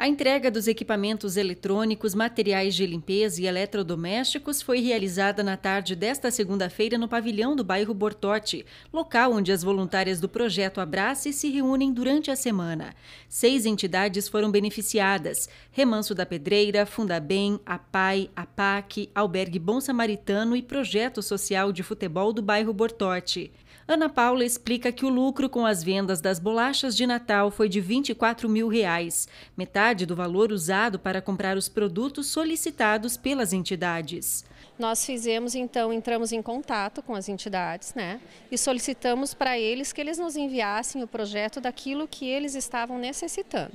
A entrega dos equipamentos eletrônicos, materiais de limpeza e eletrodomésticos foi realizada na tarde desta segunda-feira no pavilhão do bairro Bortote, local onde as voluntárias do projeto Abrace se reúnem durante a semana. Seis entidades foram beneficiadas: Remanso da Pedreira, Fundabem, APAI, APAC, Albergue Bom Samaritano e Projeto Social de Futebol do bairro Bortote. Ana Paula explica que o lucro com as vendas das bolachas de Natal foi de 24 mil reais, metade metade do valor usado para comprar os produtos solicitados pelas entidades. Nós fizemos, então, entramos em contato com as entidades, né? E solicitamos para eles que eles nos enviassem o projeto daquilo que eles estavam necessitando.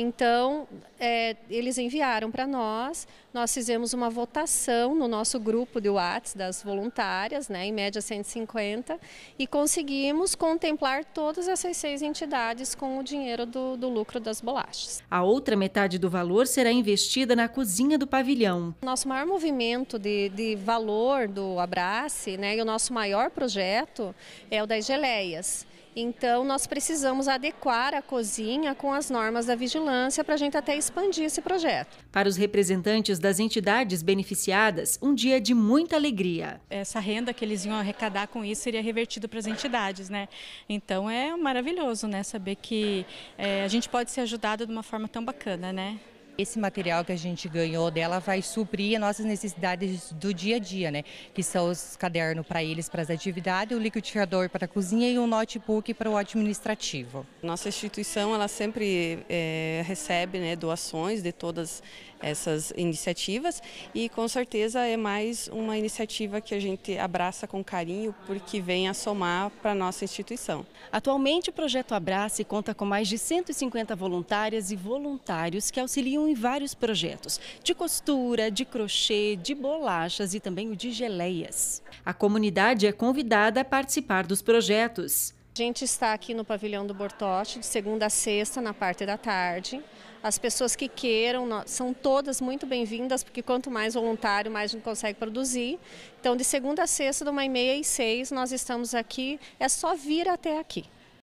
Então, é, eles enviaram para nós, nós fizemos uma votação no nosso grupo de WhatsApp das voluntárias, né, em média 150, e conseguimos contemplar todas essas seis entidades com o dinheiro do, do lucro das bolachas. A outra metade do valor será investida na cozinha do pavilhão. Nosso maior movimento de, de valor do Abrace, né, e o nosso maior projeto é o das geleias. Então, nós precisamos adequar a cozinha com as normas da vigilância para a gente até expandir esse projeto. Para os representantes das entidades beneficiadas, um dia de muita alegria. Essa renda que eles iam arrecadar com isso seria revertida para as entidades, né? Então, é maravilhoso, né? Saber que é, a gente pode ser ajudado de uma forma tão bacana, né? Esse material que a gente ganhou dela vai suprir as nossas necessidades do dia a dia, né? Que são os cadernos para eles, para as atividades, o liquidificador para a cozinha e o notebook para o administrativo. Nossa instituição, ela sempre é, recebe né, doações de todas essas iniciativas e com certeza é mais uma iniciativa que a gente abraça com carinho porque vem a somar para a nossa instituição. Atualmente o projeto Abrace conta com mais de 150 voluntárias e voluntários que auxiliam em vários projetos de costura, de crochê, de bolachas e também o de geleias. A comunidade é convidada a participar dos projetos. A gente está aqui no pavilhão do Bortote de segunda a sexta na parte da tarde. As pessoas que queiram são todas muito bem-vindas, porque quanto mais voluntário, mais a gente consegue produzir. Então, de segunda a sexta, de uma e meia e seis, nós estamos aqui. É só vir até aqui.